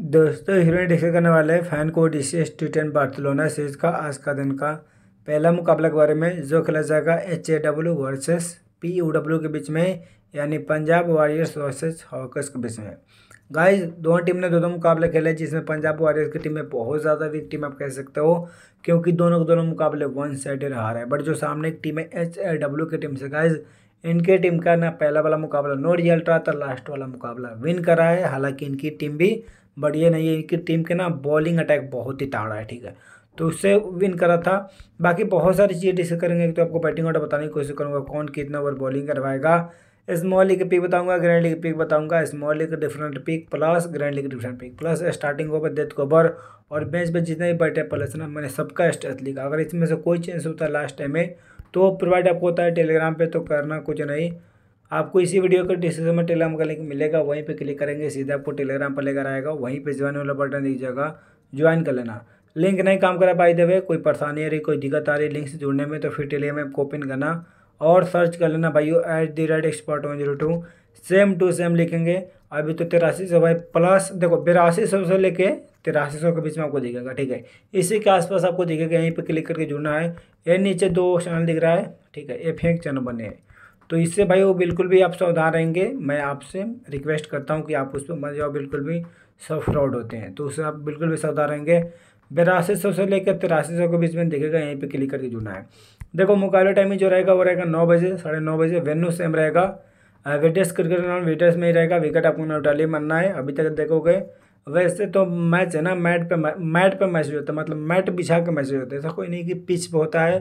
दोस्तों heroine discuss करने वाले हैं fan code S T Barcelona series का आज का दिन का पहला मुकाबला के बारे में जो खेला जाएगा H A W versus P O W के बीच में यानी पंजाब वॉरियर्स वर्सेस हॉकर्स के बीच में गाइस दोनों टीम ने दो दो मुकाबले खेले जिसमें पंजाब वॉरियर्स की टीम में बहुत ज़्यादा वीक टीम आप कह सकते हो क्योंकि दोनों के दोनों मुकाबले वन साइड रहा है बट जो सामने एक टीम है एच ए डब्ल्यू की टीम से गाइज इनके टीम का ना पहला वाला मुकाबला नो रिजल्ट रहा था लास्ट वाला मुकाबला विन करा है हालांकि इनकी टीम भी बट ये नहीं है कि टीम के ना बॉलिंग अटैक बहुत ही ताड़ा है ठीक है तो उससे विन करा था बाकी बहुत सारी चीज़ें डिस्कस करेंगे तो आपको बैटिंग ऑर्डर बताने की कोशिश करूँगा कौन कितना ओवर बॉलिंग करवाएगा स्मॉल लीग पिक बताऊंगा ग्रैंड लीग पिक बताऊंगा small league different pick plus grand league different pick plus starting over death over और बेंच पे जितने भी बैठे प्लस ना मैंने सबका स्टेट लिखा अगर इसमें से कोई चेंज होता है लास्ट टाइम में तो प्रोवाइड आपको होता है टेलीग्राम पर तो करना कुछ नहीं आपको इसी वीडियो के डिस्क्रिप्शन में टेलीग्राम का लिंक मिलेगा वहीं पे क्लिक करेंगे सीधा आपको टेलीग्राम पर लेकर आएगा वहीं पे ज्वाइन वाला बटन दीजिएगा ज्वाइन कर लेना लिंक नहीं काम करा पाई देवे कोई परेशानी आ रही कोई दिक्कत आ रही लिंक से जुड़ने में तो फिर टेलीग्राम ऐप को ओपन करना और सर्च कर लेना भाई at the rate expert one zero two same to same लिखेंगे अभी तो तिरासी सौ भाई प्लस देखो बिरासी सौ से लेके तिरासी सौ के बीच में आपको दिखेगा ठीक है इसी के आसपास आपको दिखेगा यहीं पे क्लिक करके जुड़ना है ये नीचे दो चैनल दिख रहा है ठीक है ये फेंक चैनल बने हैं तो इससे भाई वो बिल्कुल भी आप सावधान रहेंगे मैं आपसे रिक्वेस्ट करता हूँ कि आप उस पर मत जाओ बिल्कुल भी सब फ्रॉड होते हैं तो उससे आप बिल्कुल भी सावधान रहेंगे बिरासी सौ से लेकर तिरासी सौ के बीच में देखेगा यहीं पे क्लिक करके जुड़ना है देखो मुकाबला टाइमिंग जो रहेगा वो रहेगा नौ बजे साढ़े नौ बजे वेन्यू सेम रहेगा वेटेस्ट क्रिकेट ग्राउंड वेटेस्ट में ही रहेगा विकेट आपको नौटाली मरना है अभी तक देखोगे वैसे तो मैच है ना मैट पे मैट पे मैसेज होता है मतलब मैट बिछा के मैसेज होता है ऐसा कोई नहीं कि पिच पे होता है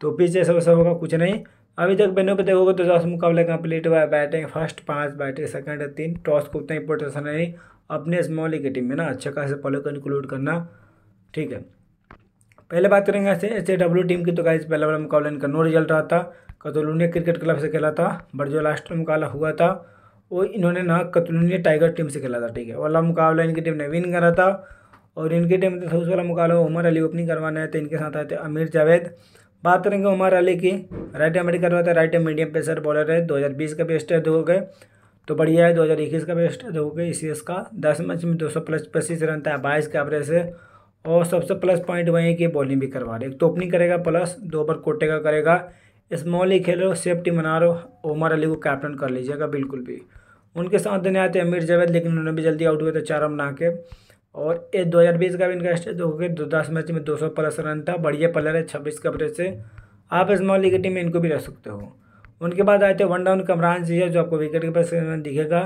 तो पिच ऐसा वैसा होगा कुछ नहीं अभी तक बैनों पर देखोगे तो दस मुकाबले कंप्लीट हुआ है बैटिंग फर्स्ट पाँच बैटिंग सेकंड तीन टॉस को उतना इंपोर्टेंस नहीं अपने स्मॉल की टीम में ना अच्छा खास पॉलो को इंक्लूड करना ठीक है पहले बात करेंगे ऐसे एच डब्ल्यू टीम की तो गाइज पहला वाला मुकाबला इनका नो रिजल्ट रहा था कतलूनिया क्रिकेट क्लब से खेला था बट जो लास्ट में मुकाबला हुआ था वो इन्होंने ना कतलूनिया टाइगर टीम से खेला था ठीक है वाला मुकाबला इनकी टीम ने विन करा था और इनकी टीम में सबसे वाला मुकाबला उमर अली ओपनिंग करवाना है तो इनके साथ आए थे अमीर जावेद बात करेंगे उमर अली की राइट एम मेडिकल करवाता right arm medium pacer bowler है 2020 का बेस्ट है धो गए तो बढ़िया है 2021 का बेस्ट धो गए इसी इसका दस मैच में 200 प्लस पच्चीस रन था बाईस के एवरेज से और सबसे प्लस पॉइंट वही है कि बॉलिंग भी करवा रहे एक तो ओपनिंग करेगा प्लस दो ओवर कोटे का करेगा स्मॉल ही खेलो सेफ्टी मना लो उमर अली को कैप्टन कर लीजिएगा बिल्कुल भी उनके साथ देने आते अमीर जावेद लेकिन उन्होंने भी जल्दी आउट हुए थे तो चार रन बना के और ये 2020 का भी इनका स्टेज हो गया दो दस मैच में 200 प्लस रन था बढ़िया प्लेयर है छब्बीस का से आप स्मॉल लीग टीम में इनको भी रख सकते हो उनके बाद आए थे वन डाउन कमरान जी जो आपको विकेट के पास दिखेगा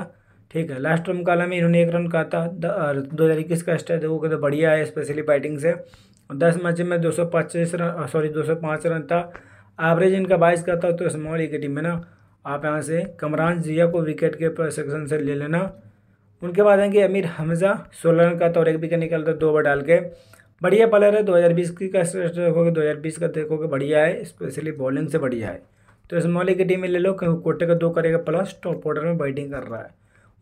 ठीक है लास्ट रूम काला में इन्होंने एक रन कहा था दो हज़ार इक्कीस का स्टेज वो तो बढ़िया है स्पेशली बैटिंग से दस मैच में दो सौ पच्चीस रन सॉरी दो सौ पाँच रन था एवरेज इनका बाईस का था तो स्मॉल लीग टीम में ना आप यहाँ से कमरान जिया को विकेट के सेक्शन से ले लेना उनके बाद आएंगे अमीर हमज़ा सोलह रन का तो और एक विकेट निकलता है दो ओवर डाल के बढ़िया प्लेयर है दो हज़ार बीस की का देखोगे दो हज़ार बीस का देखोगे बढ़िया है स्पेशली बॉलिंग से बढ़िया है तो इस मौलिक की टीम में ले लो क्योंकि कोटे का दो करेगा प्लस टॉप ऑर्डर में बैटिंग कर रहा है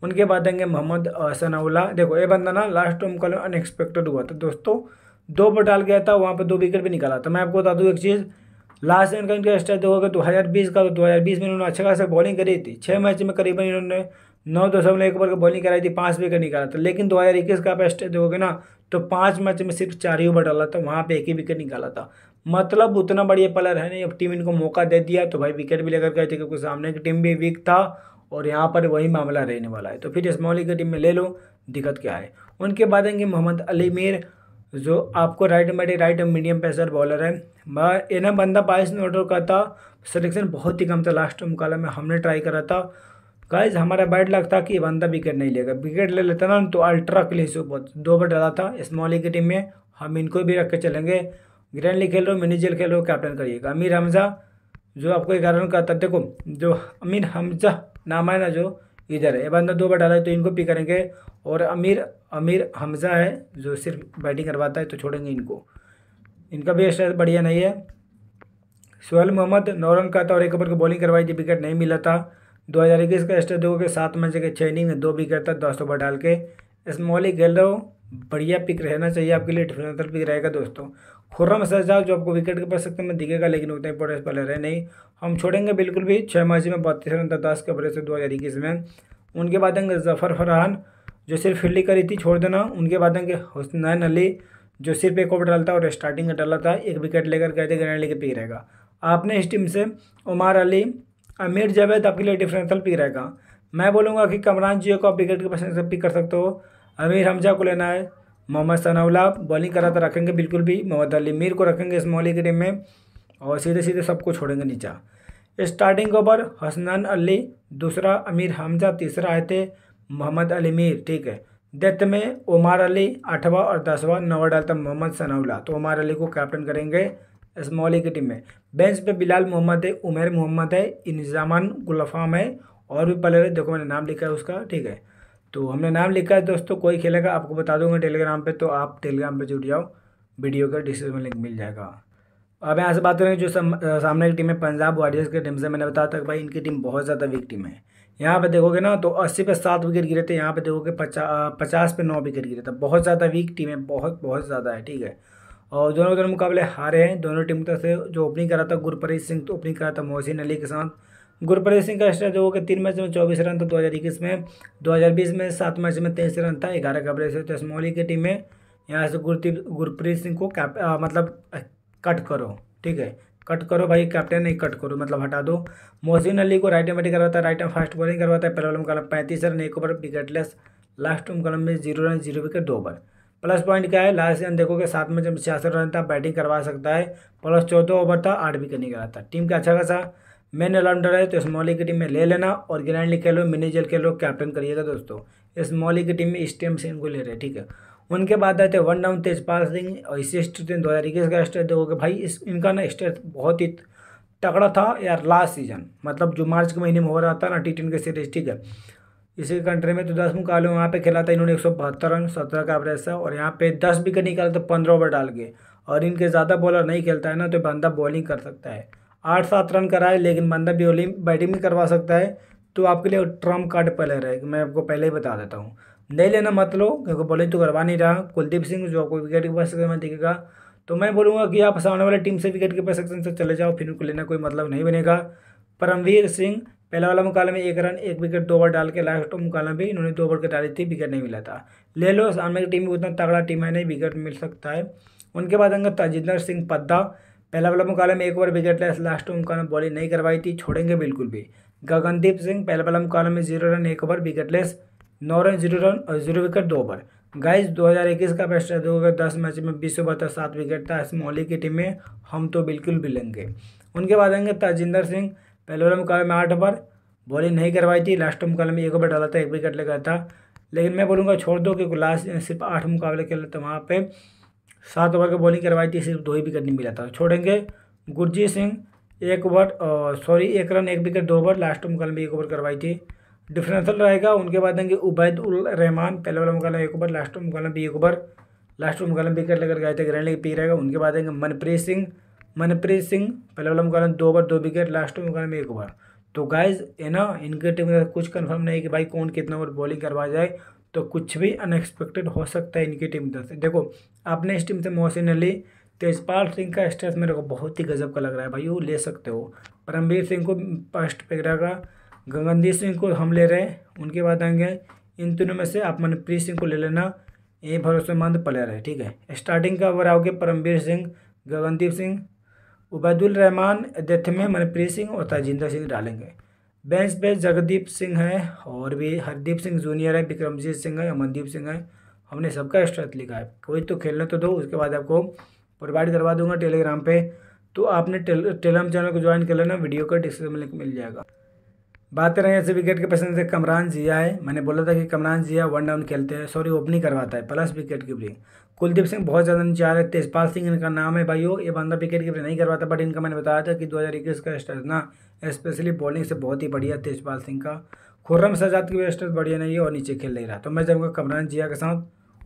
उनके बाद आएंगे मोहम्मद सनाउल्ला देखो ये बंदा ना लास्ट ओम कल अनएक्सपेक्टेड हुआ था दोस्तों दो ओवर डाल गया था वहाँ पर दो विकेट भी निकाला था मैं आपको बता दूँ एक चीज़ लास्ट इनका इनका स्टाइल देखोगे दो हज़ार बीस का तो दो हज़ार बीस में इन्होंने अच्छा खासा बॉलिंग करी थी छः मैच में करीबन इन्होंने नौ दशमलव एक ओवर का बॉलिंग कराई थी पाँच विकेट निकाला था लेकिन दो हज़ार इक्कीस का आप देखोगे ना तो पाँच मैच में सिर्फ चार ही ओवर डाला था वहाँ पे एक ही विकेट निकाला था मतलब उतना बढ़िया प्लेयर है नहीं अब टीम इनको मौका दे दिया तो भाई विकेट भी लेकर गए थे क्योंकि सामने की टीम भी वीक था और यहाँ पर वही मामला रहने वाला है तो फिर इस मौली की टीम में ले लो दिक्कत क्या है उनके बाद आएंगे मोहम्मद अली मीर जो आपको राइट मेडी राइट मीडियम पेसर बॉलर है मैं बंदा बाईस नोटर का था सिलेक्शन बहुत ही कम था लास्ट मुकाबला में हमने ट्राई करा था गाइज हमारा बैट लगता कि बंदा विकेट नहीं लेगा विकेट ले लेता ना तो अल्ट्रा के लिए दो बार डाला था स्मॉल की टीम में हम इनको भी रख के चलेंगे ग्रैंड लीग खेल रहे हो मिनी जेल खेल रहे हो कैप्टन करिएगा अमीर हमजा जो आपको ग्यारह रन करता देखो जो अमीर हमजा नाम है ना जो इधर है ये बंदा दो बार डाला है तो इनको पी करेंगे और अमीर अमीर हमजा है जो सिर्फ बैटिंग करवाता है तो छोड़ेंगे इनको इनका भी स्ट्रेस बढ़िया नहीं है सोहेल मोहम्मद नौ रन का था और एक ओवर को बॉलिंग करवाई थी विकेट नहीं मिला था 2021 का स्टेट देखो कि सात में जगह छः इनिंग में दो विकेट तक दस ओवर डाल के स्मॉली खेल रहे हो बढ़िया पिक रहना चाहिए आपके लिए डिफरेंसल पिक रहेगा दोस्तों खुर्रम सजा जो आपको विकेट के सकते में दिखेगा लेकिन उतना इंपॉर्टेंस पहले रहे नहीं हम छोड़ेंगे बिल्कुल भी छः मैच में बत्तीस रन दस के बड़े से दो हज़ार इक्कीस में उनके बाद आएंगे जफर फरहान जो सिर्फ फील्डिंग करी थी छोड़ देना उनके बाद आएंगे हुसनैन अली जो सिर्फ एक ओवर डालता और स्टार्टिंग में डाला था एक विकेट लेकर कहते ग्रैंड लीग पिक रहेगा आपने इस टीम से उमार अली अमीर जावेद तो आपके लिए डिफरेंशियल पिक रहेगा मैं बोलूँगा कि कमरान जियो को आप विकेट के पसंद से पिक कर सकते हो अमीर हमजा को लेना है मोहम्मद सनाउला बॉलिंग कराता रखेंगे बिल्कुल भी मोहम्मद अली मीर को रखेंगे इस मोहली की टीम में और सीधे सीधे सबको छोड़ेंगे नीचा स्टार्टिंग ओवर हसनान अली दूसरा अमीर हमजा तीसरा आए थे मोहम्मद अली मीर ठीक है डेथ में उमार अली आठवा और दसवां नवा डालता मोहम्मद सनाउला तो उमार अली को कैप्टन करेंगे असमौली की टीम में बेंच पे बिलाल मोहम्मद है उमेर मोहम्मद है इंजामान गुलफाम है और भी प्लेयर है देखो मैंने नाम लिखा है उसका ठीक है तो हमने नाम लिखा है दोस्तों कोई खेलेगा आपको बता दूंगा टेलीग्राम पे तो आप टेलीग्राम पे जुड़ जाओ वीडियो का डिस्क्रिप्शन लिंक मिल जाएगा अब यहाँ से बात करेंगे जो सम, सामने की टीम है पंजाब वॉरियर्स की टीम से मैंने बताया था कि भाई इनकी टीम बहुत ज़्यादा वीक टीम है यहाँ पर देखोगे ना तो अस्सी पे सात विकेट गिरे थे यहाँ पर देखोगे पचा पचास पे नौ विकेट गिरे थे बहुत ज़्यादा वीक टीम है बहुत बहुत ज़्यादा है ठीक है और दोनों दोनों मुकाबले हारे हैं दोनों टीम तरफ से जो ओपनिंग करा था गुरप्रीत सिंह तो ओपनिंग करा था मोहसिन अली के साथ गुरप्रीत सिंह का एक्स्ट्रा जो कि तीन मैच में चौबीस रन था दो हज़ार इक्कीस में दो हज़ार बीस में सात मैच में तेईस रन था ग्यारह का ब्रेस तो की टीम में यहाँ से गुरदीप गुरप्रीत सिंह को कैप मतलब कट करो ठीक है कट करो भाई कैप्टन नहीं कट करो मतलब हटा दो मोहसिन अली को राइट एम बैटिंग करवाता है राइट एम फास्ट बॉलिंग करवाता है पहला मुकाबला पैंतीस रन एक ओवर विकेटलेस लास्ट मुकाबला में जीरो रन जीरो विकेट दो ओवर प्लस पॉइंट क्या है लास्ट रन देखोगे सात में जब छियासठ रन था बैटिंग करवा सकता है प्लस चौदह ओवर था आठ विकेट नहीं करा था टीम का अच्छा खासा मेन ऑलराउंडर है तो इस मॉली की टीम में ले लेना और ग्रैंड लीग खेलो मिनी जेल खेलो कैप्टन करिएगा दोस्तों इस मॉली की टीम में इस टीम से इनको ले रहे हैं ठीक है उनके बाद आते हैं वन डाउन तेजपाल सिंह और इसी स्टेट दो हज़ार इक्कीस का स्टेट देखोगे भाई इस इनका ना स्टेट बहुत ही तगड़ा था यार लास्ट सीजन मतलब जो मार्च के महीने में हो रहा था ना टी ट्वेंटी सीरीज ठीक है इसी कंट्री में तो दस मुकाबले वहाँ पे खेला था इन्होंने एक सौ बहत्तर रन सत्रह का एवरेज है और यहाँ पे दस विकेट निकाला तो पंद्रह ओवर डाल के और इनके ज़्यादा बॉलर नहीं खेलता है ना तो बंदा बॉलिंग कर सकता है आठ सात रन कराए लेकिन बंदा बॉलिंग बैटिंग भी करवा सकता है तो आपके लिए ट्रम्प कार्ड पहले रहे मैं आपको पहले ही बता देता हूँ नहीं लेना मत लो क्योंकि बॉलिंग तो करवा नहीं रहा कुलदीप सिंह जो आपको विकेट के पास में दिखेगा तो मैं बोलूँगा कि आप सामने वाले टीम से विकेट के सेक्शन से चले जाओ फिर उनको लेना कोई मतलब नहीं बनेगा परमवीर सिंह पहला वाला मुकाबले में एक रन एक विकेट दो ओवर डाल के लास्ट मुकाबला भी इन्होंने दो ओवर के डाली थी विकेट नहीं मिला था ले लो सामने की टीम भी उतना तगड़ा टीम है नहीं विकेट मिल सकता है उनके बाद अंगत तजिंदर सिंह पद्दा पहला वाला मुकाबला में एक ओवर विकेट लेस लास्ट मुकाबले बॉलिंग नहीं करवाई थी छोड़ेंगे बिल्कुल भी गगनदीप सिंह पहला वाला मुकाबला में जीरो रन एक ओवर विकेट लेस नौ रन जीरो रन और जीरो विकेट दो ओवर गाइस 2021 का बेस्ट दो हज़ार दस मैच में बीस ओवर था सात विकेट था इस मोहली की टीम में हम तो बिल्कुल भी लेंगे उनके बाद आएंगे ताजिंदर सिंह पहले ओवर में में आठ ओवर बॉलिंग नहीं करवाई थी लास्ट मुकाबले में एक ओवर डाला था एक विकेट लेकर था लेकिन मैं बोलूँगा छोड़ दो क्योंकि लास्ट सिर्फ आठ मुकाबले खेले तो वहाँ पर सात ओवर की बॉलिंग करवाई थी सिर्फ दो ही विकेट नहीं मिला था छोड़ेंगे गुरजीत सिंह एक ओवर और सॉरी एक रन एक विकेट दो ओवर लास्ट मुकाबले में एक ओवर करवाई थी डिफरेंशियल रहेगा उनके बाद देंगे उबैद उल रहमान पहले वाला मुकाबला एक ओवर लास्ट मुकाबला भी एक ओवर लास्ट मुकाबला विकेट लेकर गए थे ग्रैंड लीग पी रहेगा उनके बाद देंगे मनप्रीत सिंह मनप्रीत सिंह पहले वाला मुकाबला दो ओवर दो विकेट लास्ट में मुकाबला में एक ओवर तो गाइज ये ना इनके टीम में कुछ कंफर्म नहीं कि भाई कौन कितना ओवर बॉलिंग करवा जाए तो कुछ भी अनएक्सपेक्टेड हो सकता है इनकी टीम तरफ से देखो अपने इस टीम से मोहसिन अली तेजपाल सिंह का स्टेट मेरे को बहुत ही गजब का लग रहा है भाई वो ले सकते हो परमवीर सिंह को फर्स्ट पेगरा का गगनदीप सिंह को हम ले रहे हैं उनके बाद आएंगे इन तीनों में से आप मनप्रीत सिंह को ले लेना ये भरोसेमंद प्लेयर है ठीक है स्टार्टिंग का ओवर आओगे परमवीर सिंह गगनदीप सिंह उबैदुल रहमान डेथ में मनप्रीत सिंह और ताजिंदर सिंह डालेंगे बेंच पे जगदीप सिंह है और भी हरदीप सिंह जूनियर है विक्रमजीत सिंह है अमनदीप सिंह है हमने सबका स्ट्रेंथ लिखा है कोई तो खेलने तो दो उसके बाद आपको प्रोवाइड करवा दूंगा टेलीग्राम पे तो आपने टेलीग्राम चैनल को ज्वाइन कर लेना वीडियो का डिस्क्रिप्शन लिंक मिल जाएगा बात करें ऐसे विकेट के पसंद से कमरान जिया है मैंने बोला था कि कमरान जिया वन डाउन खेलते हैं सॉरी ओपनिंग करवाता है plus wicket keeping Kuldeep Singh बहुत ज़्यादा नीचे आ रहे तेजपाल सिंह इनका नाम है भाई ये बंदा विकेट कीपरिंग नहीं करवाता बट इनका मैंने बताया था कि दो हज़ार इक्कीस का स्टेट ना स्पेशली बॉलिंग से बहुत ही बढ़िया तेजपाल सिंह का खुर्रम सजाद की भी बढ़िया नहीं है और नीचे खेल नहीं रहा तो मैं जाऊँगा कमरान जिया के साथ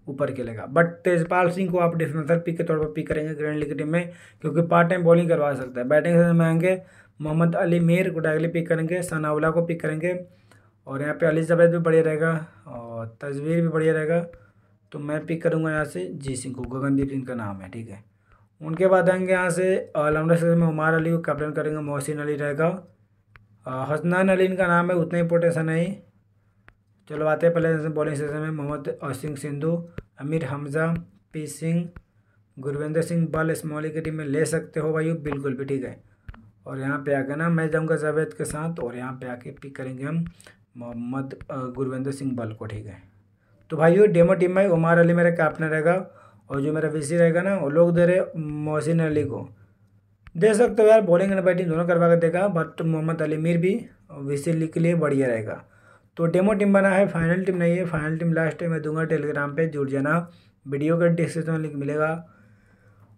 ऊपर खेलेगा बट तेजपाल सिंह को आप डिफेंसर पिक के तौर पर पिक करेंगे ग्रैंड लीग टीम में क्योंकि पार्ट टाइम बॉलिंग करवा सकता है बैटिंग से महंगे मोहम्मद अली मीर को डायरेक्टली पिक करेंगे सनावला को पिक करेंगे और यहाँ पे जबैद भी बढ़िया रहेगा और तस्वीर भी बढ़िया रहेगा तो मैं पिक करूँगा यहाँ से जी सिंह को गगनदीप सिंह का नाम है ठीक है उनके बाद आएंगे यहाँ से ऑलराउंडर सेक्शन में उमार अली को कैप्टन करेंगे मोहसिन अली रहेगा हसनान अली इनका नाम है उतना इंपोर्टेंस नहीं चलो आते हैं पहले बॉलिंग सेशन में मोहम्मद सिंह सिंधु अमीर हमजा पी सिंह गुरविंदर सिंह बल स्मॉली की टीम में ले सकते हो भाई बिल्कुल भी ठीक है और यहाँ पे आकर ना मैं जाऊँगा जावेद के साथ और यहाँ पे आके पिक करेंगे हम मोहम्मद गुरविंदर सिंह बल को ठीक है तो भाइयों डेमो टीम में उमार अली मेरा कैप्टन रहेगा और जो मेरा विसी रहेगा ना वो लोग दे रहे मोहसिन अली को दे सकते हो यार बॉलिंग एंड बैटिंग दोनों करवा कर देगा बट मोहम्मद अली मीर भी विसी लीग के लिए बढ़िया रहेगा तो डेमो टीम बना है फाइनल टीम नहीं है फाइनल टीम लास्ट टाइम मैं दूंगा टेलीग्राम पर जुड़ जाना वीडियो का डिस्क्रिप्शन लिंक मिलेगा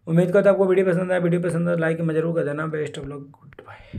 उम्मीद करता हूँ आपको वीडियो पसंद आया वीडियो पसंद आया तो लाइक मैं जरूर कर देना best of luck good bye